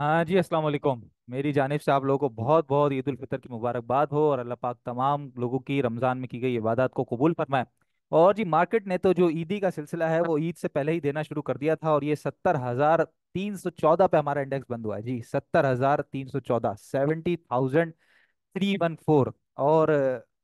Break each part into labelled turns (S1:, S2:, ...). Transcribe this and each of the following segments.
S1: हाँ जी अस्सलाम वालेकुम मेरी जानिब से आप लोगों को बहुत बहुत ईद उल फितर की मुबारकबाद हो और अल्लाह पाक तमाम लोगों की रमज़ान में की गई इबादत को कबूल फरमाए और जी मार्केट ने तो जो ईदी का सिलसिला है वो ईद से पहले ही देना शुरू कर दिया था और ये सत्तर हज़ार तीन सौ चौदह पे हमारा इंडेक्स बंद हुआ है जी सत्तर हज़ार तीन सौ चौदह seventy thousand three one four और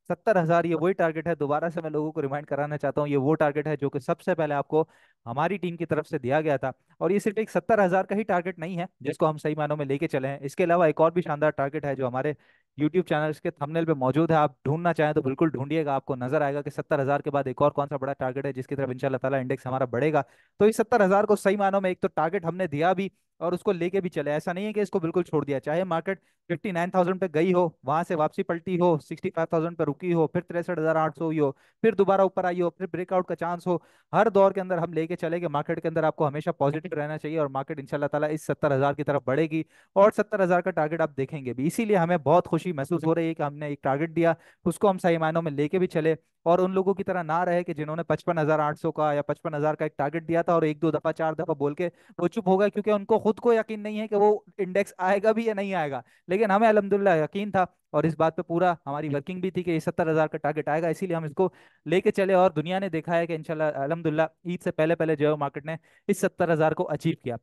S1: सत्तर हज़ार ये वही टारगेट है दोबारा से मैं लोगों को रिमाइंड कराना चाहता हूँ ये वो टारगेट है जो कि सबसे पहले आपको हमारी टीम की तरफ से दिया गया था और ये सिर्फ एक सत्तर हज़ार का ही टारगेट नहीं है जिसको हम सही मानों में लेके चले हैं इसके अलावा एक और भी शानदार टारगेट है जो हमारे यूट्यूब चैनल के थंबनेल पे मौजूद है आप ढूंढना चाहें तो बिल्कुल ढूंढिएगा आपको नजर आएगा कि सत्तर हज़ार के बाद एक और कौन सा बड़ा टारगेट है जिसकी तरफ इंशाल्लाह ताला इंडेक्स हमारा बढ़ेगा तो इस सत्तर हज़ार को सही मानों में एक तो टारगेट हमने दिया भी और उसको लेके भी चले ऐसा नहीं है कि इसको बिल्कुल छोड़ दिया चाहे मार्केट फिफ्टी नाइन थाउजेंड पे गई हो वहां से वापसी पलटी हो सिक्सटी फाइव थाउजेंड पे रुकी हो फिर तिरसठ हजार आठ सौ हुई हो फिर दोबारा ऊपर आई हो फिर ब्रेकआउट का चांस हो हर दौर के अंदर हम लेके चले कि मार्केट के अंदर आपको हमेशा पॉजिटिव रहना चाहिए और मार्केट शाला तला इस सत्तर हजार की तरफ बढ़ेगी और सत्तर हजार का टारगेट आप देखेंगे भी इसीलिए हमें बहुत खुशी महसूस हो रही है कि हमने एक टारगेट दिया उसको हम सही मायनों में लेके भी चले और उन लोगों की तरह ना रहे कि जिन्होंने पचपन हजार आठ सौ का या पचपन हजार का एक टारगेट दिया था और एक दो दफा चार दफा बोल के वो चुप हो गए क्योंकि उनको खुद को यकीन नहीं है कि वो इंडेक्स आएगा भी या नहीं आएगा लेकिन हमें अलहमदुल्ला यकीन था और इस बात पे पूरा हमारी वर्किंग भी थी कि सत्तर हजार का टारगेट आएगा इसीलिए हम इसको लेके चले और दुनिया ने देखा है कि इनशाला अलहमदुल्ला ईद से पहले पहले जो मार्केट ने इस सत्तर हजार को अचीव किया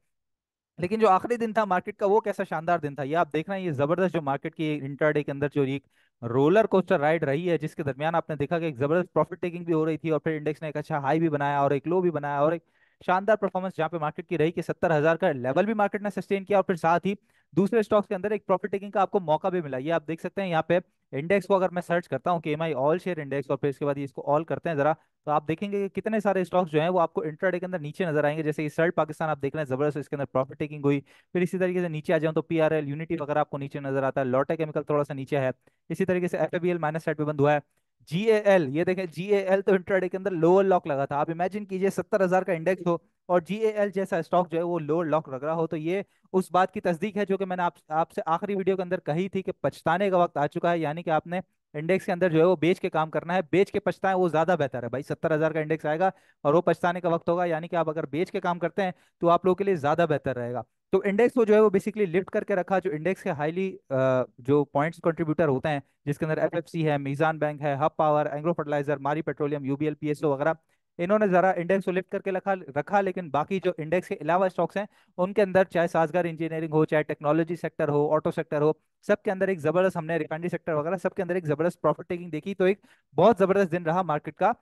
S1: लेकिन जो आखिरी दिन था मार्केट का वो कैसा शानदार दिन था ये आप देख रहे हैं ये जबरदस्त जो मार्केट की इंटरडे के अंदर जो एक रोलर कोस्टर राइड रही है जिसके दरमियान आपने देखा कि एक जबरदस्त प्रॉफिट टेकिंग भी हो रही थी और फिर इंडेक्स ने एक अच्छा हाई भी बनाया और एक लो भी बनाया और एक शानदार परफॉर्मेंस जहाँ पे मार्केट की रही कि सत्तर हजार का लेवल भी मार्केट ने सस्टेन किया और फिर साथ ही दूसरे स्टॉक्स के अंदर एक प्रॉफिट टेकिंग का आपको मौका भी मिला ये आप देख सकते हैं यहाँ पे इंडेक्स को अगर मैं सर्च करता हूँ कि M I all share index और फिर इसके बाद इसको ऑल करते हैं जरा तो आप देखेंगे कि कितने सारे स्टॉक्स जो हैं वो आपको इंट्राडे के अंदर नीचे नजर आएंगे जैसे सर्ट पाकिस्तान आप देख रहे हैं जबरदस्त इसके अंदर प्रॉफिट टेकिंग हुई फिर इसी तरीके से नीचे आ जाऊँ तो पी आर एल यूनिटी वगैरह आपको नीचे नजर आता है लॉटे केमिकल थोड़ा सा नीचे है इसी तरीके से F A B L minus set पे बंद हुआ है जी ए एल ये देखें जी ए एल तो इंट्राडे के अंदर लोअर लॉक लगा था आप इमेजिन कीजिए सत्तर हजार का इंडेक्स हो और जी ए एल जैसा स्टॉक जो है वो लो लॉक लग रहा हो तो ये उस बात की तस्दीक है जो कि मैंने आप आपसे आखिरी वीडियो के अंदर कही थी कि पछताने का वक्त आ चुका है यानी कि आपने इंडेक्स के अंदर जो है वो बेच के काम करना है बेच के पछताएं वो ज्यादा बेहतर है भाई सत्तर हजार का इंडेक्स आएगा और वो पछताने का वक्त होगा यानी कि आप अगर बेच के काम करते हैं तो आप लोगों के लिए ज्यादा बेहतर रहेगा तो इंडेक्स को जो है वो बेसिकली लिफ्ट करके रखा जो इंडेक्स के हाईली जो पॉइंट्स कंट्रीब्यूटर होते हैं जिसके अंदर एफ है मीजान बैंक है Hub power Engro fertilizer Mari petroleum UBL PSO वगैरह इन्होंने जरा इंडेक्स को लिफ्ट करके रखा रखा लेकिन बाकी जो इंडेक्स के अलावा स्टॉक्स हैं उनके अंदर चाहे साजगार इंजीनियरिंग हो चाहे टेक्नोलॉजी सेक्टर हो ऑटो सेक्टर हो सबके अंदर एक जबरदस्त हमने रिफाइनरी सेक्टर वगैरह सबके अंदर एक जबरदस्त प्रॉफिट टेकिंग देखी तो एक बहुत जबरदस्त दिन रहा मार्केट का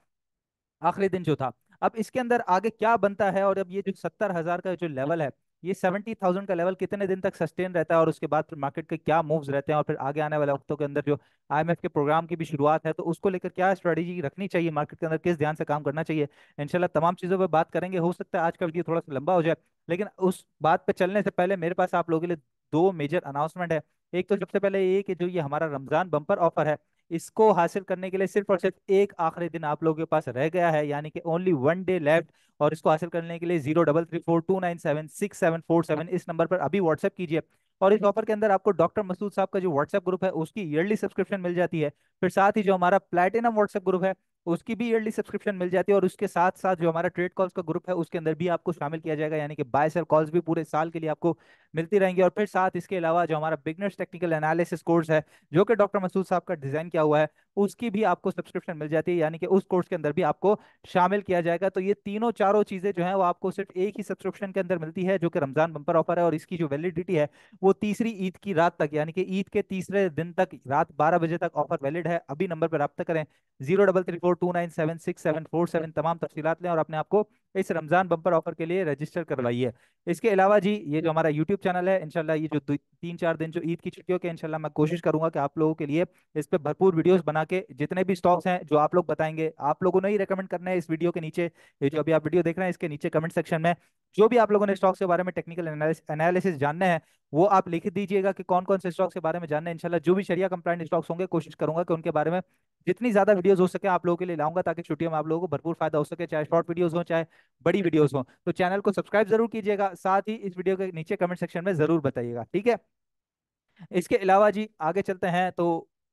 S1: आखिरी दिन जो था अब इसके अंदर आगे क्या बनता है और अब ये जो सत्तर हजार का जो लेवल है ये सेवेंटी थाउजेंड का लेवल कितने दिन तक सस्टेन रहता है और उसके बाद फिर मार्केट के क्या मूव्स रहते हैं और फिर आगे आने वाले वक्तों के अंदर जो आईएमएफ के प्रोग्राम की भी शुरुआत है तो उसको लेकर क्या स्ट्रेटेजी रखनी चाहिए मार्केट के अंदर किस ध्यान से काम करना चाहिए इनशाला तमाम चीज़ों पर बात करेंगे हो सकता है आज का वीडियो थोड़ा सा लंबा हो जाए लेकिन उस बात पर चलने से पहले मेरे पास आप लोगों के लिए दो मेजर अनाउंसमेंट है एक तो सबसे पहले ये कि जो ये हमारा रमज़ान बम्पर ऑफर है इसको हासिल करने के लिए सिर्फ और सिर्फ एक आखिरी दिन आप लोगों के पास रह गया है यानी कि ओनली वन डे लेफ्ट और इसको हासिल करने के लिए zero double three four two nine seven six seven four seven इस नंबर पर अभी व्हाट्सएप कीजिए और इस ऑफर के अंदर आपको डॉक्टर मसूद साहब का जो व्हाट्सएप ग्रुप है उसकी ईयरली सब्सक्रिप्शन मिल जाती है फिर साथ ही जो हमारा प्लेटिनम व्हाट्सएप ग्रुप है उसकी भी ईयरली सब्सक्रिप्शन मिल जाती है और उसके साथ साथ जो हमारा ट्रेड कॉल्स का ग्रुप है उसके अंदर भी आपको शामिल किया जाएगा यानी कि बाय सेल कॉल्स भी पूरे साल के लिए आपको मिलती रहेंगी और फिर साथ इसके अलावा जो हमारा बिगनर्स टेक्निकल एनालिसिस कोर्स है जो कि डॉक्टर मसूद साहब का डिजाइन किया हुआ है उसकी भी आपको सब्सक्रिप्शन मिल जाती है यानी कि उस कोर्स के अंदर भी आपको शामिल किया जाएगा तो ये तीनों चारों चीज़ें जो है वो आपको सिर्फ एक ही सब्सक्रिप्शन के अंदर मिलती है जो कि रमजान बंपर ऑफर है और इसकी जो वैलिडिटी है वो तीसरी ईद की रात तक यानी कि ईद के तीसरे दिन तक रात बारह बजे तक ऑफर वैलिड है अभी नंबर पर रब्ता करें zero double three four four two nine seven six seven four seven तमाम तफसीत लें और अपने आपको इस रमज़ान बम्पर ऑफर के लिए रजिस्टर करवाइए इसके अलावा जी ये जो हमारा यूट्यूब चैनल है इनशाला ये जो तीन चार दिन जो ईद की छुट्टियों के इनशाला मैं कोशिश करूंगा कि आप लोगों के लिए इस पर भरपूर वीडियोस बना के जितने भी स्टॉक्स हैं जो आप लोग बताएंगे आप लोगों ने ही रिकमेंड करना है इस वीडियो के नीचे ये जो अभी आप वीडियो देख रहे हैं इसके नीचे कमेंट सेक्शन में जो भी आप लोगों ने स्टॉक्स के बारे में टेक्निकल एनालिसिस जानना है वो आप लिख दीजिएगा कि कौन कौन से स्टॉक्स के बारे में जानना है इनशाला जो भी शरिया कंप्लाइंट स्टॉक्स होंगे कोशिश करूंगा कि उनके बारे में जितनी ज्यादा वीडियोस हो सके आप लोगों के लिए लाऊंगा ताकि छुट्टियों में आप लोगों को भरपूर फायदा हो सके चाहे शॉर्ट वीडियोस हो चाहे बड़ी वीडियोस हो तो चैनल को सब्सक्राइब जरूर कीजिएगा साथ ही इस वीडियो के नीचे कमेंट सेक्शन में जरूर बताइएगा ठीक है इसके अलावा जी आगे चलते हैं तो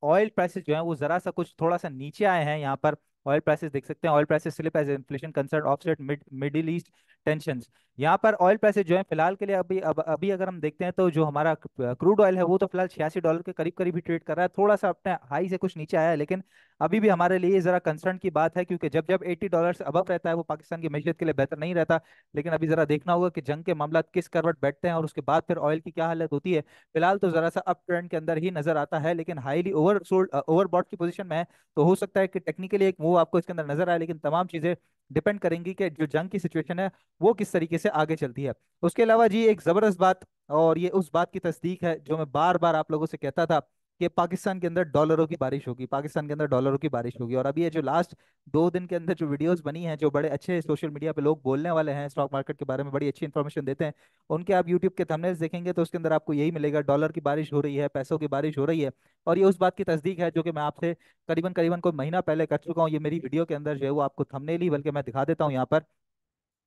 S1: ऑयल प्राइसेस जो है वो जरा सा कुछ थोड़ा सा नीचे आए हैं यहाँ पर ऑयल प्राइसेस देख सकते हैं oil prices slip as inflation concern offset mid middle east tension यहाँ पर ऑयल प्राइसेज जो है फिलहाल के लिए अभी अब अभी अगर हम देखते हैं तो जो हमारा क्रूड ऑयल है वो तो फिलहाल छियासी डॉलर के करीब करीब ही ट्रेड कर रहा है थोड़ा सा अपने हाई से कुछ नीचे आया है लेकिन अभी भी हमारे लिए जरा कंसर्न की बात है क्योंकि जब जब एट्टी डॉलर अब रहता है वो पाकिस्तान की मैशियत के लिए बेहतर नहीं रहता लेकिन अभी जरा देखना होगा कि जंग के मामला किस करवट बैठते हैं और उसके बाद फिर ऑयल की क्या हालत होती है फिलहाल तो जरा सा अप ट्रेंड के अंदर ही नजर आता है लेकिन हाईली ओवर सोल्ड ओवरबॉट की पोजिशन में है तो हो सकता है कि टेक्निकली एक मूव आपको इसके अंदर नजर आए लेकिन तमाम चीजें डिपेंड करेंगी कि जो जंग की सिचुएशन है वो किस तरीके से आगे चलती है उसके अलावा जी एक ज़बरदस्त बात और ये उस बात की तस्दीक है जो मैं बार बार आप लोगों से कहता था कि पाकिस्तान के अंदर डॉलरों की बारिश होगी पाकिस्तान के अंदर डॉलरों की बारिश होगी और अभी ये जो लास्ट दो दिन के अंदर जो वीडियोस बनी हैं जो बड़े अच्छे सोशल मीडिया पे लोग बोलने वाले हैं स्टॉक मार्केट के बारे में बड़ी अच्छी इन्फॉर्मेशन देते हैं उनके आप यूट्यूब के थंबनेल्स देखेंगे तो उसके अंदर आपको यही मिलेगा डॉलर की बारिश हो रही है पैसों की बारिश हो रही है और ये उस बात की तस्दीक है जो कि मैं आपसे करीबन करीबन कोई महीना पहले कर चुका हूँ ये मेरी वीडियो के अंदर जो है वो आपको थमनेल ही बल्कि मैं दिखा देता हूँ यहाँ पर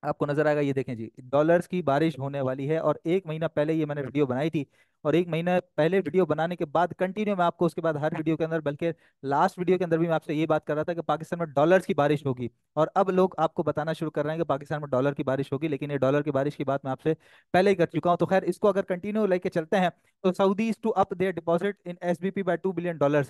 S1: आपको नजर आएगा ये देखें जी डॉलर्स की बारिश होने वाली है और एक महीना पहले ये मैंने वीडियो बनाई थी और एक महीना पहले वीडियो बनाने के बाद कंटिन्यू मैं आपको उसके बाद हर वीडियो के अंदर बल्कि लास्ट वीडियो के अंदर भी मैं आपसे ये बात कर रहा था कि पाकिस्तान में डॉलर्स की बारिश होगी और अब लोग आपको बताना शुरू कर रहे हैं कि पाकिस्तान में डॉलर की बारिश होगी लेकिन ये डॉलर की बारिश की बात मैं आपसे पहले ही कर चुका हूँ तो खैर इसको अगर कंटिन्यू लेके चलते हैं तो is to up the deposit in S B P by two billion dollar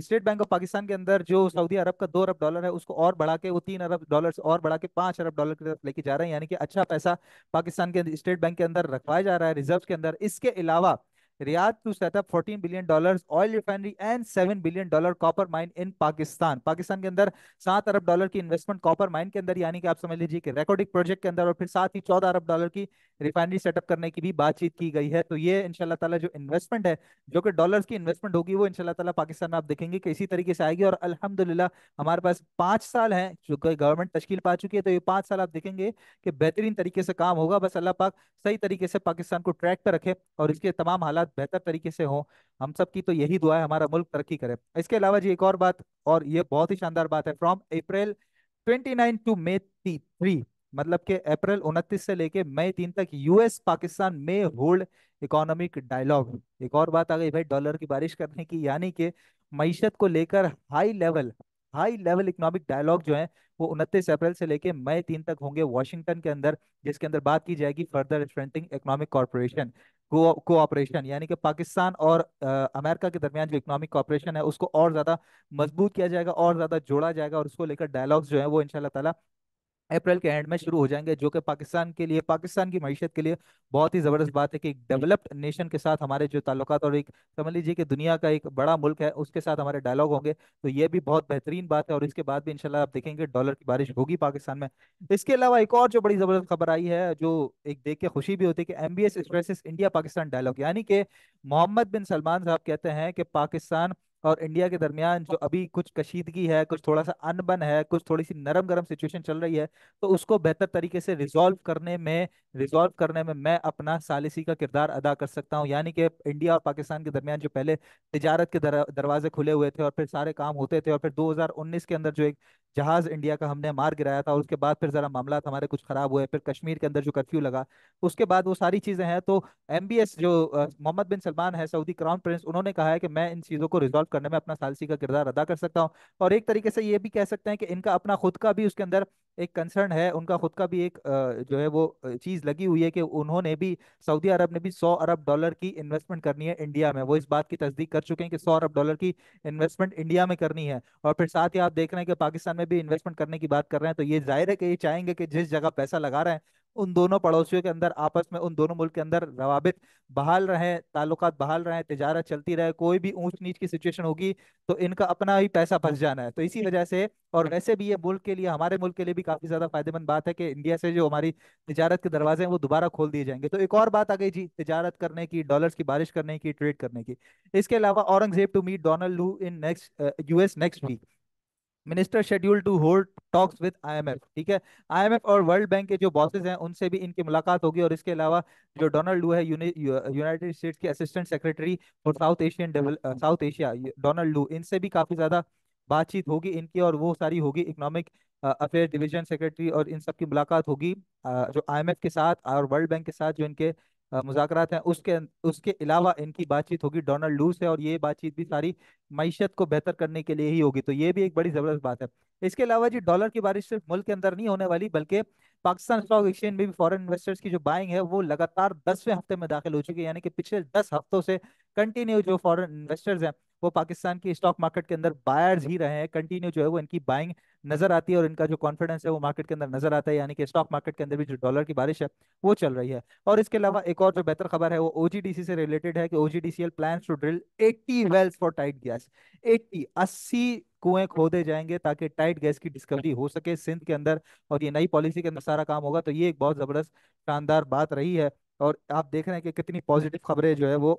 S1: State Bank of Pakistan के अंदर जो सऊदी अरब का दो अरब डॉलर है उसको और बढ़ा के वो तीन अरब डॉलर और बढ़ा के पांच अरब डॉलर की तरफ लेके जा रहे हैं यानी कि अच्छा पैसा पाकिस्तान के स्टेट बैंक के अंदर रखवाया जा रहा है रिजर्व के अंदर इसके अलावा Riyadh to set up 14 billion dollars oil refinery and 7 billion dollar copper mine in Pakistan Pakistan के अंदर सात अरब डॉलर की इन्वेस्टमेंट कॉपर माइन के अंदर यानी कि आप समझ लीजिए कि रिकॉर्डिंग प्रोजेक्ट के अंदर और फिर साथ ही 14 अरब डॉलर की रिफाइनरी सेटअप करने की भी बातचीत की गई है तो ये इनशाला तला जो इन्वेस्टमेंट है जो कि डॉलर की इन्वेस्टमेंट होगी वो इनशाला तला पाकिस्तान में आप देखेंगे कि इसी तरीके से आएगी और अलहमदिल्ला हमारे पास पाँच साल है जो गवर्नमेंट तश्ल पा चुकी है तो ये पाँच साल आप देखेंगे कि बेहतरीन तरीके से काम होगा बस अल्लाह पाक सही तरीके से पाकिस्तान को ट्रैक पर रखे और इसके तमाम हालात हालात बेहतर तरीके से हो हम सब की तो यही दुआ है हमारा मुल्क तरक्की करे इसके अलावा जी एक और बात और ये बहुत ही शानदार बात है from April twenty nine to May three मतलब के अप्रैल उनतीस से लेके मई तीन तक यूएस पाकिस्तान में होल्ड इकोनॉमिक डायलॉग एक और बात आ गई भाई डॉलर की बारिश करने की यानी कि मीशत को लेकर high level high level economic dialogue जो है वो उनतीस अप्रैल से लेके मई तीन तक होंगे वाशिंगटन के अंदर जिसके अंदर बात की जाएगी further strengthening economic corporation cooperation यानी कि पाकिस्तान और अमेरिका के दरमियान जो इकोनॉमिक कोऑपरेशन है उसको और ज़्यादा मजबूत किया जाएगा और ज़्यादा जोड़ा जाएगा और उसको लेकर डायलॉग्स जो है वो इनशाला अप्रैल के एंड में शुरू हो जाएंगे जो कि पाकिस्तान के लिए पाकिस्तान की मीशत के लिए बहुत ही ज़बरदस्त बात है कि एक डेवलप्ड नेशन के साथ हमारे जो ताल्लुक और एक समझ लीजिए कि दुनिया का एक बड़ा मुल्क है उसके साथ हमारे डायलॉग होंगे तो ये भी बहुत बेहतरीन बात है और इसके बाद भी इनशाला आप देखेंगे डॉलर की बारिश होगी पाकिस्तान में इसके अलावा एक और जो बड़ी ज़बरदस्त खबर आई है जो एक देख के खुशी भी होती है कि M B S India Pakistan dialogue यानी कि मोहम्मद बिन सलमान साहब कहते हैं कि पाकिस्तान और इंडिया के दरमियान जो अभी कुछ कशीदगी है कुछ थोड़ा सा अनबन है कुछ थोड़ी सी नरम गरम सिचुएशन चल रही है तो उसको बेहतर तरीके से रिजॉल्व करने में रिजॉल्व करने में मैं अपना सालिसी का किरदार अदा कर सकता हूँ यानी कि इंडिया और पाकिस्तान के दरमियान जो पहले तजारत के दर, दरवाजे खुले हुए थे और फिर सारे काम होते थे और फिर दो के अंदर जो एक जहाज इंडिया का हमने मार गिराया था और उसके बाद फिर जरा मामला हमारे कुछ खराब हुए फिर कश्मीर के अंदर जो कर्फ्यू लगा उसके बाद वो सारी चीजें हैं तो एम जो मोहम्मद बिन सलमान है सऊदी क्राउन प्रिंस उन्होंने कहा है कि मैं इन चीजों को रिजॉल्व करने में अपना सालसी का किरदार अदा कर सकता हूँ और एक तरीके से ये भी कह सकते हैं कि इनका अपना खुद का भी उसके अंदर एक कंसर्न है उनका खुद का भी एक जो है वो चीज़ लगी हुई है कि उन्होंने भी सऊदी अरब ने भी सौ अरब डॉलर की इन्वेस्टमेंट करनी है इंडिया में वो इस बात की तस्दीक कर चुके हैं कि सौ अरब डॉलर की इन्वेस्टमेंट इंडिया में करनी है और फिर साथ ही आप देख रहे हैं कि पाकिस्तान में भी इन्वेस्टमेंट करने की बात कर रहे हैं तो ये जाहिर है कि ये चाहेंगे कि जिस जगह पैसा लगा रहे हैं उन दोनों पड़ोसियों के अंदर आपस में उन दोनों मुल्क के अंदर रवाबित बहाल रहे ताल्लुक बहाल रहे तजारत चलती रहे कोई भी ऊंच नीच की सिचुएशन होगी तो इनका अपना ही पैसा फंस हम्म। जाना है तो इसी वजह से और हम्म। वैसे भी ये मुल्क के लिए हमारे मुल्क के लिए भी काफ़ी ज़्यादा फायदेमंद बात है कि इंडिया से जो हमारी तजारत के दरवाजे हैं वो दोबारा खोल दिए जाएंगे तो एक और बात आ गई जी तजारत करने की डॉलर की बारिश करने की ट्रेड करने की इसके अलावा Aurangzeb to meet Donald Lu in next US next week minister schedule to hold talks with IMF ठीक है आईएमएफ और वर्ल्ड बैंक के जो बॉसेस हैं उनसे भी इनकी मुलाकात होगी और इसके अलावा जो डोनाल्ड लू है यूनाइटेड स्टेट्स के assistant secretary for south Asian south Asia Donald Lu इनसे भी काफ़ी ज़्यादा बातचीत होगी इनकी और वो सारी होगी इकोनॉमिक अफेयर डिविजन सेक्रेटरी और इन सब की मुलाकात होगी जो आई के साथ और वर्ल्ड बैंक के साथ जो इनके मुजात हैं उसके उसके अलावा इनकी बातचीत होगी डोनाल्ड लू से और ये बातचीत भी सारी मीशत को बेहतर करने के लिए ही होगी तो ये भी एक बड़ी ज़बरदस्त बात है इसके अलावा जी डॉलर की बारिश सिर्फ मुल्क के अंदर नहीं होने वाली बल्कि पाकिस्तान स्टॉक एक्सचेंज में भी फॉरेन इन्वेस्टर्स की जो बाइंग है वो लगातार दसवें हफ्ते में दाखिल हो चुकी है यानी कि पिछले दस हफ्तों से कंटिन्यू जो फॉरेन इन्वेस्टर्स हैं वो पाकिस्तान की स्टॉक मार्केट के अंदर बायर्स ही रहे हैं कंटिन्यू जो है वो इनकी बाइंग नजर आती है और इनका जो कॉन्फिडेंस है वो मार्केट के अंदर नजर आता है यानी कि स्टॉक मार्केट के अंदर भी जो डॉलर की बारिश है वो चल रही है और इसके हाँ। अलावा एक और जो बेहतर खबर है वो ओजीडीसी से रिलेटेड है कि OGDCL plan to drill eighty wells for tight gas eighty अस्सी कुएं खोदे जाएंगे ताकि टाइट गैस की डिस्कवरी हो सके सिंध के अंदर और ये नई पॉलिसी के अंदर सारा काम होगा तो ये एक बहुत जबरदस्त शानदार बात रही है और आप देख रहे हैं कि कितनी पॉजिटिव खबरें जो है वो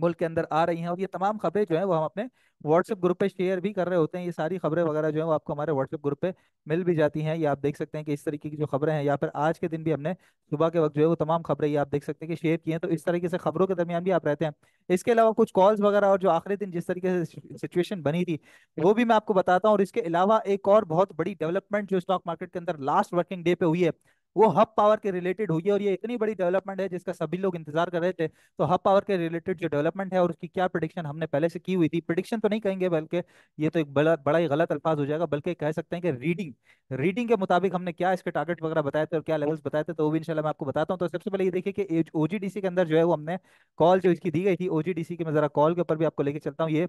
S1: मुल्क के अंदर आ रही हैं और ये तमाम खबरें जो है वो हम अपने व्हाट्सएप ग्रुप पे शेयर भी कर रहे होते हैं ये सारी खबरें वगैरह जो है वो आपको हमारे व्हाट्सएप ग्रुप पे मिल भी जाती हैं ये आप देख सकते हैं कि इस तरीके की जो खबरें हैं या फिर आज के दिन भी हमने सुबह के वक्त जो है वो तमाम खबरें ये आप देख सकते हैं कि शेयर किए हैं तो इस तरीके से खबरों के दरमियान भी आप रहते हैं इसके अलावा कुछ कॉल्स वगैरह और जो आखिरी दिन जिस तरीके से सिचुएशन बनी थी वो भी मैं आपको बताता हूँ और इसके अलावा एक और बहुत बड़ी डेवलपमेंट जो स्टॉक मार्केट के अंदर लास्ट वर्किंग डे पे हुई है वो हब पावर के रिलेटेड हुई है और ये इतनी बड़ी डेवलपमेंट है जिसका सभी लोग इंतजार कर रहे थे तो हब पावर के रिलेटेड जो डेवलपमेंट है और उसकी क्या प्रडिक्शन हमने पहले से की हुई थी प्रडिक्शन तो नहीं कहेंगे बल्कि ये तो एक बड़ा बड़ा ही गलत अल्फाज हो जाएगा बल्कि कह सकते हैं कि रीडिंग रीडिंग के मुताबिक हमने क्या इसके टारगेट वगैरह बताए थे और क्या लेवल्स बताए थे तो वो भी इनशाला मैं आपको बताता हूँ तो सबसे पहले ये देखिए कि ओजीडीसी के अंदर जो है वो हमने कॉल जो इसकी दी गई थी ओजीडीसी की मैं जरा कॉल के ऊपर भी आपको लेके चलता हूँ ये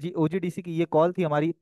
S1: जी ओजीडीसी की ये कॉल थी हमारी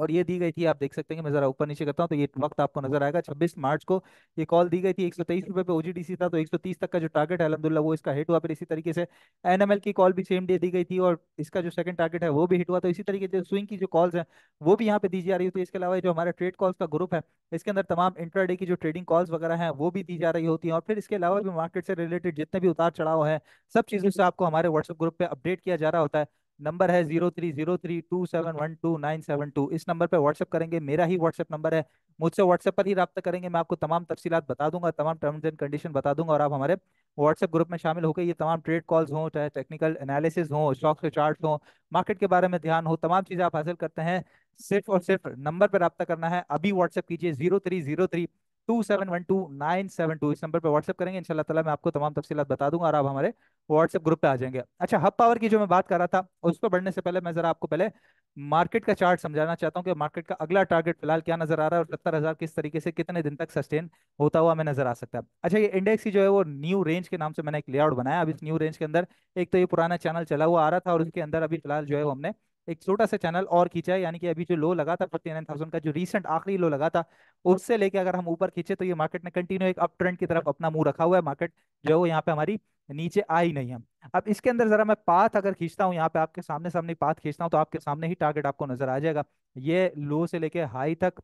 S1: और ये दी गई थी आप देख सकते हैं मैं जरा ऊपर नीचे करता हूँ तो ये हम्म। वक्त आपको नजर आएगा 26 मार्च को ये कॉल दी गई थी एक सौ तेईस रुपये पे ओजीडीसी था तो 130 तक का जो टारगेट है अलहमदुल्ला वो इसका हिट हुआ फिर इसी तरीके से एनएमएल की कॉल भी सेम डे दी गई थी और इसका जो सेकंड टारगेट है वो भी हिट हुआ तो इसी तरीके से स्विंग की जो कॉल्स है वो भी यहाँ पे दी जा रही होती तो है इसके अलावा जो हमारा ट्रेड कॉल्स का ग्रुप है इसके अंदर तमाम इंट्राडे की जो ट्रेडिंग कॉल्स वगैरह हैं वो भी दी जा रही होती हैं और फिर इसके अलावा भी मार्केट से रिलेटेड जितने भी उतार चढ़ाव है सब चीज़ों से आपको हमारे व्हाट्सअप ग्रुप पर अपडेट किया जा रहा होता है नंबर है zero three zero three two seven one two nine seven two इस नंबर पे व्हाट्सअप करेंगे मेरा ही व्हाट्सअप नंबर है मुझसे व्हाट्सअप पर ही रब्ता करेंगे मैं आपको तमाम तफसीत बता दूंगा तमाम टर्म्स एंड कंडीशन बता दूंगा और आप हमारे व्हाट्सएप ग्रुप में शामिल होकर ये तमाम ट्रेड कॉल्स हों चाहे टेक्निकल एनालिसिस हों स्टॉक के चार्ट हों मार्केट के बारे में ध्यान हो तमाम चीज़ें आप हासिल करते हैं सिर्फ और सिर्फ नंबर पर रब्ता करना है अभी व्हाट्सअप कीजिए zero three zero three two seven one two nine seven two इस नंबर पर व्हाट्सअप करेंगे इन ताला मैं आपको तमाम तफसीत बता दूंगा और आप हमारे व्हाट्सअप ग्रुप पे आ जाएंगे अच्छा हब पावर की जो मैं बात कर रहा था उस पर बढ़ने से पहले मैं जरा आपको पहले मार्केट का चार्ट समझाना चाहता हूँ कि मार्केट का अगला टारगेट फिलहाल क्या नजर आ रहा है और सत्तर हज़ार किस तरीके से कितने दिन तक सस्टेन होता हुआ हमें नजर आ सकता है अच्छा ये इंडेक्स की जो है वो न्यू रेंज के नाम से मैंने एक लेआउट बनाया अब इस न्यू रेंज के अंदर एक तो ये पुराना चैनल चला हुआ आ रहा था और उसके अंदर अभी फिलहाल जो है वो हमने एक छोटा सा चैनल और खींचा है यानी कि अभी जो लो लगा था फोर्टी नाइन थाउजेंड का जो रिसेंट आखिरी लो लगा था उससे लेके अगर हम ऊपर खींचे तो ये मार्केट ने कंटिन्यू एक अप ट्रेंड की तरफ अपना मुंह रखा हुआ है मार्केट जो है यहाँ पे हमारी नीचे आई नहीं है अब इसके अंदर जरा मैं पाथ अगर खींचता हूँ यहाँ पे आपके सामने सामने पाथ खींचता हूँ तो आपके सामने ही टारगेट आपको नजर आ जाएगा ये लो से लेके हाई तक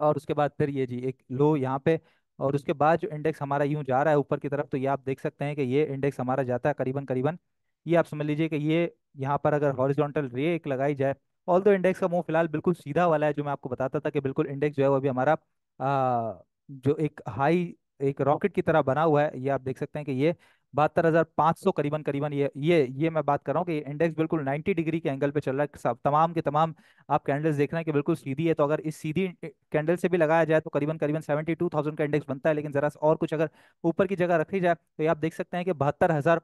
S1: और उसके बाद फिर ये जी एक लो यहाँ पे और उसके बाद जो इंडेक्स हमारा यूं जा रहा है ऊपर की तरफ तो ये आप देख सकते हैं कि ये इंडेक्स हमारा जाता है करीबन करीबन ये आप समझ लीजिए कि ये यहाँ पर अगर हम्म। हॉरिजॉन्टल रे एक लगाई जाए ऑल दो इंडेक्स का मुंह फिलहाल बिल्कुल सीधा वाला है जो मैं आपको बताता था कि बिल्कुल इंडेक्स जो है वो अभी हमारा आ, जो एक हाई एक रॉकेट की तरह बना हुआ है ये आप देख सकते हैं कि ये बहत्तर हज़ार पाँच सौ करीबन करीबन ये ये ये मैं बात कर रहा हूँ कि इंडेक्स बिल्कुल 90 डिग्री के एंगल पे चल रहा है सब तमाम के तमाम आप कैंडल्स देख रहे हैं कि बिल्कुल सीधी है तो अगर इस सीधी कैंडल से भी लगाया जाए तो करीबन करीबन 72,000 का इंडेक्स बनता है लेकिन ज़रा और कुछ अगर ऊपर की जगह रखी जाए तो ये आप देख सकते हैं कि बहत्तर हज़ार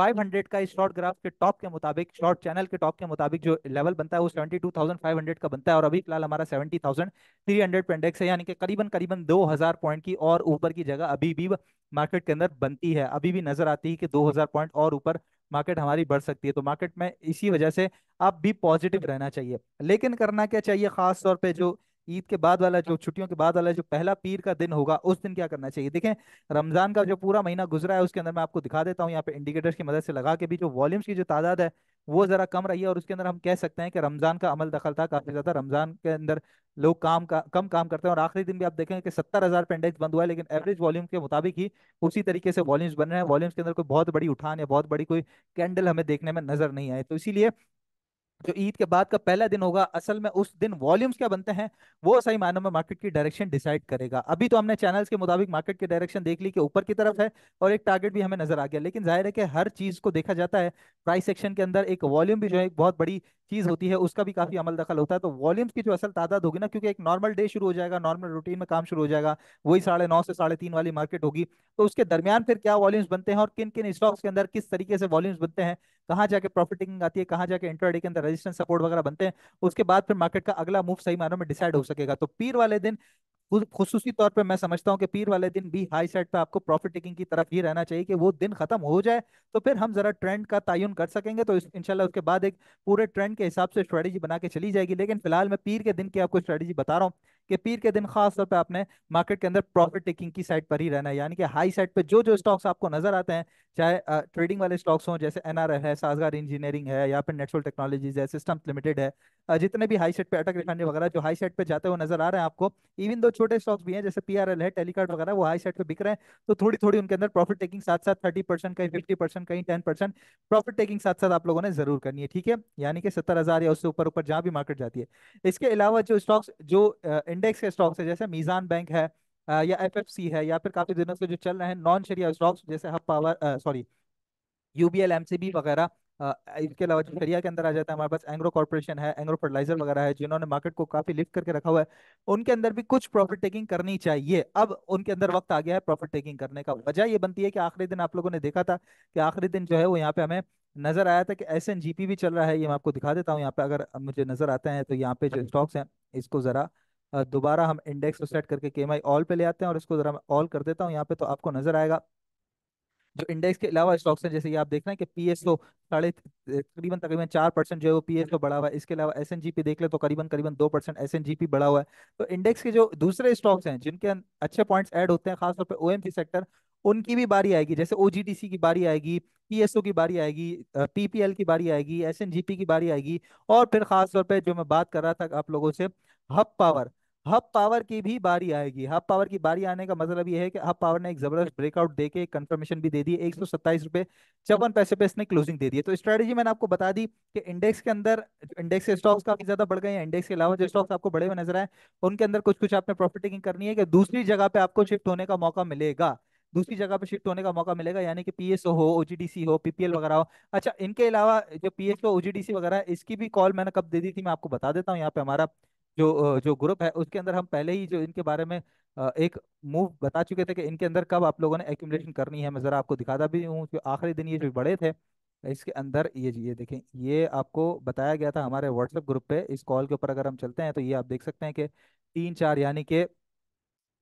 S1: 500 का शॉर्ट ग्राफ के टॉप के मुताबिक शॉर्ट चैनल के टॉप के मुताबिक जो लेवल बनता है वो 72,500 का बनता है और अभी फिलहाल हमारा 70,300 पे इंडेक्स है यानी कि करीबन करीबन 2,000 पॉइंट की और ऊपर की जगह अभी भी मार्केट के अंदर बनती है अभी भी नजर आती है कि 2,000 पॉइंट और ऊपर मार्केट हमारी बढ़ सकती है तो मार्केट में इसी वजह से अब भी पॉजिटिव रहना चाहिए लेकिन करना क्या चाहिए खासतौर पर जो ईद के बाद वाला जो छुट्टियों के बाद वाला जो पहला पीर का दिन होगा उस दिन क्या करना चाहिए देखें रमजान का जो पूरा महीना गुजरा है उसके अंदर मैं आपको दिखा देता हूँ यहाँ पे इंडिकेटर्स की मदद से लगा के भी जो वॉल्यूम्स की जो तादाद है वो ज़रा कम रही है और उसके अंदर हम कह सकते हैं कि रमज़ान का अमल दखल था काफ़ी ज़्यादा रमज़ान के अंदर लोग काम का कम काम करते हैं और आखिरी दिन भी आप देखें कि सत्तर हज़ार पेंडेक्स बंद हुआ है लेकिन एवरेज वॉल्यूम के मुताबिक ही उसी तरीके से वॉल्यूम्स बन रहे हैं वॉल्यूम्स के अंदर कोई बहुत बड़ी उठान या बहुत बड़ी कोई कैंडल हमें देखने में नज़र नहीं आए तो इसीलिए जो ईद के बाद का पहला दिन होगा असल में उस दिन वॉल्यूम्स क्या बनते हैं वो सही मानों में मार्केट की डायरेक्शन डिसाइड करेगा अभी तो हमने चैनल्स के मुताबिक मार्केट की डायरेक्शन देख ली कि ऊपर की तरफ है और एक टारगेट भी हमें नजर आ गया लेकिन जाहिर है कि हर चीज को देखा जाता है प्राइस सेक्शन के अंदर एक वॉल्यूम भी जो है एक बहुत बड़ी चीज होती है उसका भी काफी अमल दखल होता है तो वॉल्यूम्स की जो असल तादाद होगी ना क्योंकि एक नॉर्मल डे शुरू हो जाएगा नॉर्मल रूटीन में काम शुरू हो जाएगा वही साढ़े नौ से साढ़े तीन वाली मार्केट होगी तो उसके दरमियान फिर क्या वॉल्यूम्स बनते हैं और किन किन स्टॉक्स के अंदर किस तरीके से वॉल्यूम्स बनते हैं कहाँ जाके प्रॉफिट टेकिंग आती है कहाँ जाके इंट्राडे के अंदर रेजिस्टेंस सपोर्ट वगैरह बनते हैं उसके बाद फिर मार्केट का अगला मूव सही मानों में डिसाइड हो सकेगा तो पीर वाले दिन खसूसी तौर पर मैं समझता हूँ कि पीर वाले दिन भी हाई साइड पर आपको प्रॉफिट टेकिंग की तरफ ही रहना चाहिए कि वो दिन खत्म हो जाए तो फिर हम जरा ट्रेंड का तयन कर सकेंगे तो इनशाला उसके बाद एक पूरे ट्रेंड के हिसाब से स्ट्रेटेजी बना के चली जाएगी लेकिन फिलहाल मैं पीर के दिन की आपको स्ट्रेटेजी बता रहा हूँ कि पीर के दिन खास तौर पे आपने मार्केट के अंदर प्रॉफिट टेकिंग की साइड पर ही रहना है यानी कि हाई साइड पे जो जो स्टॉक्स आपको नजर आते हैं चाहे ट्रेडिंग वाले स्टॉक्स हों जैसे एनआरएल है साजगार इंजीनियरिंग है या फिर नेचुरल टेक्नोलॉजीज है सिस्टम लिमिटेड है जितने भी हाई साइड पे अटक रिफाइनरी वगैरह जो हाई साइड पे जाते हुए नजर आ रहे हैं आपको इवन दो छोटे स्टॉक्स भी हैं जैसे पी है टेलीकार्ड वगैरह वो हाई साइड पे बिक रहे हैं तो थोड़ी थोड़ी उनके अंदर प्रॉफिट टेकिंग साथ साथ थर्टी कहीं फिफ्टी कहीं टेन प्रॉफिट टेकिंग साथ साथ आप लोगों ने जरूर करनी है ठीक है यानी कि सत्तर या उससे ऊपर ऊपर जहाँ भी मार्केट जाती है इसके अलावा जो स्टॉक्स जो इंडेक्स के स्टॉक्स है जैसे मीज़ान बैंक है या एफएफसी है या फिर काफ़ी दिनों से जो चल रहे हैं नॉन शरिया स्टॉक्स जैसे Hub power sorry UBL MCB वगैरह इसके अलावा जो शरिया के अंदर आ जाता है हमारे पास एंग्रो कॉर्पोरेशन है एंग्रो फर्टिलाइजर वगैरह है जिन्होंने मार्केट को काफ़ी लिफ्ट करके रखा हुआ है उनके अंदर भी कुछ प्रॉफिट टेकिंग करनी चाहिए अब उनके अंदर वक्त आ गया है प्रॉफिट टेकिंग करने का वजह ये बनती है कि आखिरी दिन आप लोगों ने देखा था कि आखिरी दिन जो है वो यहाँ पे हमें नजर आया था कि एस भी चल रहा है ये मैं आपको दिखा देता हूँ यहाँ पे अगर मुझे नजर आते हैं तो यहाँ पे जो स्टॉक्स हाँ हैं इसको ज़रा दोबारा हम इंडेक्स को सेट करके के एम ऑल पे ले आते हैं और इसको जरा मैं ऑल कर देता हूँ यहाँ पे तो आपको नजर आएगा जो इंडेक्स के अलावा स्टॉक्स हैं जैसे ये आप देख रहे हैं कि पी एस ओ साढ़े तकरीबन तकरीबन चार परसेंट जो है वो पी एस ओ बढ़ा हुआ है इसके अलावा एस एन जी पी देख ले तो करीबन करीबन दो percent S N G P बढ़ा हुआ है तो इंडेक्स के जो दूसरे स्टॉक्स हैं जिनके अच्छे पॉइंट्स ऐड होते हैं खासतौर पर ओ एम सी सेक्टर उनकी भी बारी आएगी जैसे ओ जी डी सी की बारी आएगी पी एस ओ की बारी आएगी पी पी एल की बारी आएगी एस एन जी पी की बारी आएगी और फिर खासतौर पर जो मैं बात कर रहा था आप लोगों से हब पावर हब पावर की भी बारी आएगी हब पावर की बारी आने का मतलब यह है कि हब पावर ने एक जबरदस्त ब्रेकआउट देके कंफर्मेशन भी दे दी एक सौ सत्ताईस रुपए चौवन पैसे पे इसने क्लोजिंग दे दी तो स्ट्रेटेजी मैंने आपको बता दी कि इंडेक्स के अंदर इंडेक्स के स्टॉक्स काफी ज्यादा बढ़ गए हैं इंडेक्स के अलावा जो स्टॉक्स आपको बड़े हुए नजर आए उनके अंदर कुछ कुछ आपने प्रॉफिट टेकिंग करनी है कि दूसरी जगह पे आपको शिफ्ट होने का मौका मिलेगा दूसरी जगह पे शिफ्ट होने का मौका मिलेगा यानी कि पीएसओ हो ओजीडीसी हो पीपीएल वगैरह हो अच्छा इनके अलावा जो पीएसओ ओजीडीसी वगैरह इसकी भी कॉल मैंने कब दे दी थी मैं आपको बता देता हूँ यहाँ पे हमारा जो जो ग्रुप है उसके अंदर हम पहले ही जो इनके बारे में एक मूव बता चुके थे कि इनके अंदर कब आप लोगों ने एक्यूमलेशन करनी है मैं ज़रा आपको दिखाता भी हूँ जो आखिरी दिन ये जो बड़े थे इसके अंदर ये ये देखें ये आपको बताया गया था हमारे व्हाट्सएप ग्रुप पे इस कॉल के ऊपर अगर हम चलते हैं तो ये आप देख सकते हैं कि तीन चार यानी कि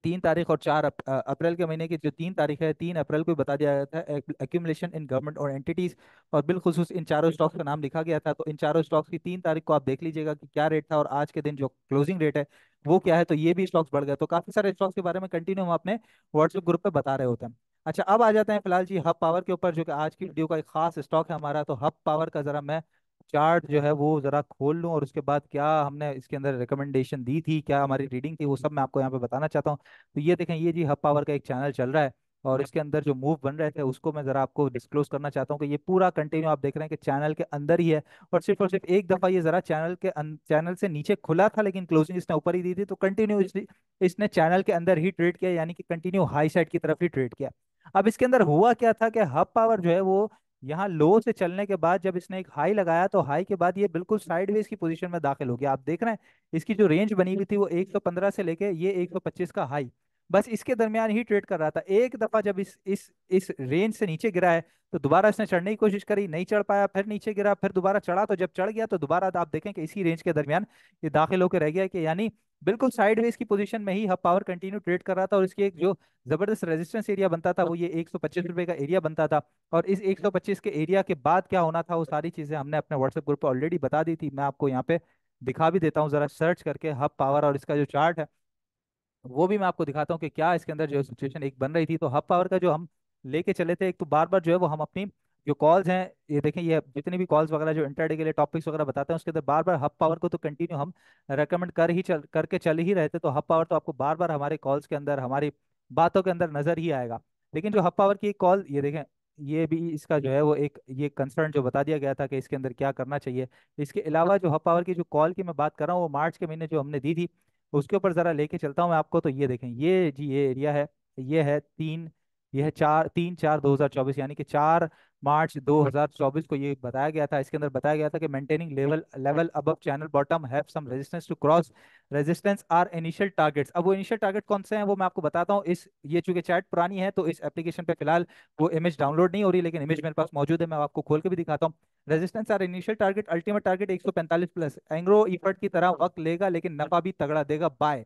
S1: तीन तारीख और चार अप्रैल के महीने की जो तीन तारीख है तीन अप्रैल को बता दिया गया था एक्यूमलेशन इन गवर्नमेंट और एंटिटीज और बिलखसूस इन चारों स्टॉक्स का नाम लिखा गया था तो इन चारों स्टॉक्स की तीन तारीख को आप देख लीजिएगा कि क्या रेट था और आज के दिन जो क्लोजिंग रेट है वो क्या है तो ये भी स्टॉक्स बढ़ गए तो काफी सारे स्टॉक्स के बारे में कंटिन्यू हम अपने व्हाट्सएप ग्रुप पे बता रहे होते हैं अच्छा अब आ जाते हैं फिलहाल जी हब पावर के ऊपर जो कि आज की वीडियो का एक खास स्टॉक है हमारा तो हब पावर का जरा मैं चार्ट जो है वो ज़रा खोल लूँ और उसके बाद क्या हमने इसके अंदर रिकमेंडेशन दी थी क्या हमारी रीडिंग थी वो सब मैं आपको यहाँ पे बताना चाहता हूँ तो ये देखें ये जी हब पावर का एक चैनल चल रहा है और इसके अंदर जो मूव बन रहे थे उसको मैं ज़रा आपको डिस्क्लोज करना चाहता हूँ कि ये पूरा कंटिन्यू आप देख रहे हैं कि चैनल के अंदर ही है और सिर्फ और सिर्फ एक दफ़ा ये ज़रा चैनल के चैनल अं-, से नीचे खुला था लेकिन क्लोजिंग इसने ऊपर ही दी थी तो कंटिन्यू इसने चैनल के अंदर ही ट्रेड किया यानी कि कंटिन्यू हाई साइड की तरफ ही ट्रेड किया अब इसके अंदर हुआ क्या था कि हब पावर जो है वो यहाँ लो से चलने के बाद जब इसने एक हाई लगाया तो हाई के बाद ये बिल्कुल साइडवेज की पोजीशन में दाखिल हो गया आप देख रहे हैं इसकी जो रेंज बनी हुई थी वो 115 से लेके ये 125 का हाई बस इसके दरमियान ही ट्रेड कर रहा था एक दफा जब इस इस इस रेंज से नीचे गिरा है तो दोबारा इसने चढ़ने की कोशिश करी नहीं चढ़ पाया फिर नीचे गिरा फिर दोबारा चढ़ा तो जब चढ़ गया तो दोबारा आप देखें कि इसी रेंज के दरमियान ये दाखिल होकर रह गया कि यानी बिल्कुल साइड वेज की पोजीशन में ही हब पावर कंटिन्यू ट्रेड कर रहा था और इसकी एक जो जबरदस्त रेजिस्टेंस एरिया बनता था वो ये एक सौ पच्चीस रुपए का एरिया बनता था और इस एक सौ पच्चीस के एरिया के बाद क्या होना था वो सारी चीजें हमने अपने व्हाट्सएप ग्रुप पर ऑलरेडी बता दी थी मैं आपको यहाँ पे दिखा भी देता हूँ जरा सर्च करके हब पावर और इसका जो चार्ट है वो भी मैं आपको दिखाता हूँ कि क्या इसके अंदर जो सिचुएशन एक बन रही थी तो हब पावर का जो हम लेके चले थे एक तो बार बार जो है वो हम अपनी जो कॉल्स हैं ये देखें ये जितनी भी कॉल्स वगैरह जो इंटरडे के लिए टॉपिक्स वगैरह बताते हैं उसके अंदर बार बार हब पावर को तो कंटिन्यू हम रेकमेंड कर ही चल करके चल ही रहे थे तो हब पावर तो आपको बार बार हमारे कॉल्स के अंदर हमारी बातों के अंदर नजर ही आएगा लेकिन जो हब पावर की कॉल ये देखें ये भी इसका जो है वो एक ये कंसर्न जो बता दिया गया था कि इसके अंदर क्या करना चाहिए इसके अलावा जो हब पावर की जो कॉल की मैं बात कर रहा हूँ वो मार्च के महीने जो हमने दी थी उसके ऊपर ज़रा लेके चलता हूँ मैं आपको तो ये देखें ये जी ये एरिया है ये है तीन यह चार तीन चार 2024 यानी कि चार मार्च 2024 को ये बताया गया था इसके अंदर बताया गया था कि maintaining level level above channel bottom have some resistance to cross resistance are initial targets अब वो इनिशियल टारगेट कौन से हैं वो मैं आपको बताता हूँ इस ये चूंकि चैट पुरानी है तो इस एप्लीकेशन पे फिलहाल वो इमेज डाउनलोड नहीं हो रही लेकिन इमेज मेरे पास मौजूद है मैं आपको खोल के भी दिखाता हूँ resistance are initial target ultimate target पैंतालीस प्लस एंग्रो इफर्ट की तरह वक्त लेगा लेकिन नफा भी तगड़ा देगा बाय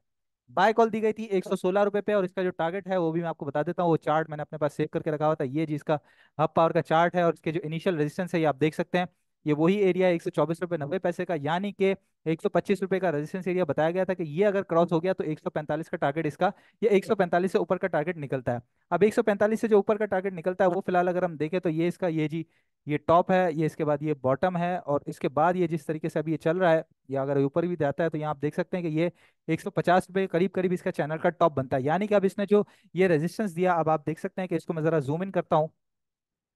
S1: बाय कॉल दी गई थी एक सौ हाँ। रुपए पे और इसका जो टारगेट है वो भी मैं आपको बता देता हूँ वो चार्ट मैंने अपने पास सेव करके रखा हुआ था ये जिसका हब पावर का चार्ट है और इसके जो इनिशियल रेजिस्टेंस है ये आप देख सकते हैं ये वही एरिया एक सौ चौबीस नब्बे पैसे का यानी कि एक सौ पच्चीस का रेजिस्टेंस एरिया बताया गया था कि ये अगर क्रॉस हो गया तो एक सौ पैंतालीस का टारगेट इसका या एक सौ पैंतालीस से ऊपर का टारगेट निकलता है अब एक सौ पैंतालीस से जो ऊपर का टारगेट निकलता है वो फिलहाल अगर हम देखें तो ये इसका ये जी ये टॉप है ये इसके बाद ये बॉटम है और इसके बाद ये जिस तरीके से अभी ये चल रहा है या अगर ऊपर भी जाता है तो यहाँ आप देख सकते हैं कि ये एक सौ पचास करीब करीब इसका चैनल का टॉप बनता है यानी कि अब इसने जो ये रेजिस्टेंस दिया अब आप देख सकते हैं कि इसको मैं ज़रा जूम इन करता हूँ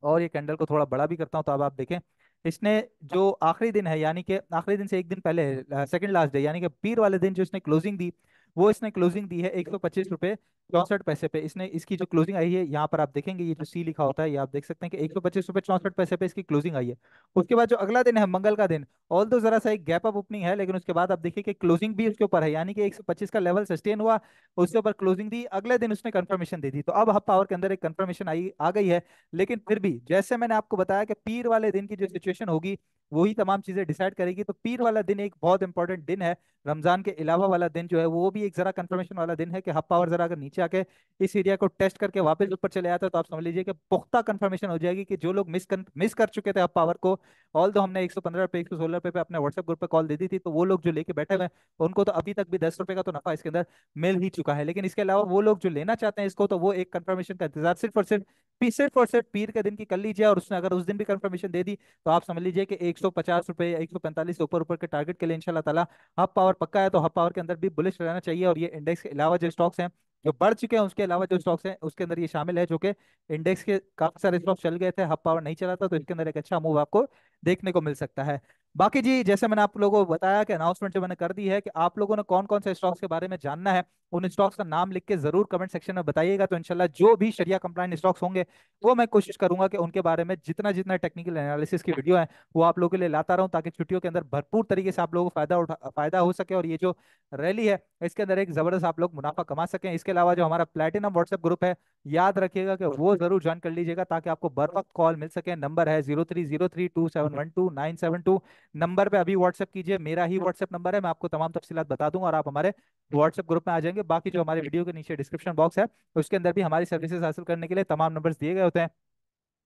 S1: और ये कैंडल को थोड़ा बड़ा भी करता हूँ तो अब आप देखें इसने जो आखिरी दिन है यानी कि आखिरी दिन से एक दिन पहले सेकंड लास्ट डे यानी कि पीर वाले दिन जो इसने क्लोजिंग दी वो इसने क्लोजिंग दी है एक सौ पच्चीस रुपए चौसठ पैसे पे इसने इसकी जो क्लोजिंग आई है यहाँ पर आप देखेंगे ये जो सी लिखा होता है ये आप देख सकते हैं कि एक सौ पच्चीस रुपए चौसठ पैसे पे इसकी क्लोजिंग आई है उसके बाद जो अगला दिन है मंगल का दिन ऑल तो जरा सा एक गैप अप ओपनिंग है लेकिन उसके बाद आप देखिए क्लोजिंग भी उसके ऊपर है यानी कि एक सौ पच्चीस का लेवल सस्टेन हुआ उसके ऊपर क्लोजिंग दी अगले दिन उसने कन्फर्मेशन दे दी तो अब हब पावर के अंदर एक कन्फर्मेशन आई आ गई है लेकिन फिर भी जैसे मैंने आपको बताया कि पीर वाले दिन की जो सिचुएशन होगी वही तमाम चीजें डिसाइड करेगी तो पीर वाला दिन एक बहुत इंपॉर्टेंट दिन है रमजान के अलावा वाला दिन जो है वो भी भी एक जरा कंफर्मेशन हम्म। वाला दिन है कि हब पावर जरा अगर नीचे आके इस एरिया को टेस्ट करके वापस ऊपर चले जाता तो, तो आप समझ लीजिए कि पुख्ता कंफर्मेशन हो जाएगी कि जो लोग मिस कर, मिस कर चुके थे हब पावर को ऑल दो हमने 115 पे 116 पे पे अपने व्हाट्सएप ग्रुप पे कॉल दे दी थी तो वो लोग जो लेके बैठे हुए उनको तो अभी तक भी दस रुपए का तो नफा इसके अंदर मिल ही चुका है लेकिन इसके अलावा वो लोग जो लेना चाहते हैं इसको तो वो एक कंफर्मेशन का इंतजार सिर्फ और सिर्फ सिर्फ और सिर्फ पीर के दिन की कर लीजिए और उसने अगर उस दिन भी कंफर्मेशन दे दी तो आप समझ लीजिए कि एक सौ पचास रुपए एक सौ पैंतालीस ऊपर ऊपर के टारगेट के लिए इंशाल्लाह ताला हब पावर पक्का है तो हब पावर के अंदर भी बुलिश रहना चाहिए और ये इंडेक्स के अलावा जो स्टॉक्स हैं जो बढ़ चुके हैं उसके अलावा जो स्टॉक्स हैं उसके अंदर ये शामिल है जो कि इंडेक्स के काफी सारे स्टॉक चल गए थे हब पावर नहीं चला था तो इसके अंदर एक अच्छा मूव आपको देखने को मिल सकता है बाकी जी जैसे मैंने आप लोगों को बताया कि अनाउंसमेंट जो मैंने कर दी है कि आप लोगों ने कौन कौन से स्टॉक्स के बारे में जानना है उन स्टॉक्स का नाम लिख के जरूर कमेंट सेक्शन में बताइएगा तो इनशाला जो भी शरिया कंप्लाइंट स्टॉक्स होंगे वो मैं कोशिश करूंगा कि उनके बारे में जितना जितना टेक्निकल एनालिसिस की वीडियो है वो आप लोगों के लिए लाता रहा ताकि छुट्टियों के अंदर भरपूर तरीके से आप लोगों को फायदा उठा फायदा हो सके और ये जो रैली है इसके अंदर एक जबरदस्त आप लोग मुनाफा कमा सकें इसके अलावा जो हमारा प्लेटिनम व्हाट्सएप ग्रुप है याद रखिएगा कि वो जरूर ज्वाइन कर लीजिएगा ताकि आपको बर वक्त कॉल मिल सके नंबर है zero three zero three two seven one two nine seven two number पे अभी व्हाट्सएप कीजिए मेरा ही व्हाट्सएप नंबर है मैं आपको तमाम तफसीत बता दूंगा और आप हमारे व्हाट्सएप ग्रुप में आ जाएंगे बाकी जो हमारे वीडियो के नीचे डिस्क्रिप्शन बॉक्स है उसके अंदर भी हमारी सर्विसेज हासिल करने के लिए तमाम नंबर्स दिए गए होते हैं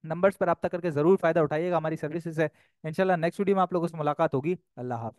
S1: नंबर्स पर आप तक करके जरूर फायदा उठाइएगा हमारी सर्विसेज से इंशाल्लाह नेक्स्ट वीडियो में आप लोगों से मुलाकात होगी अल्लाह हाफि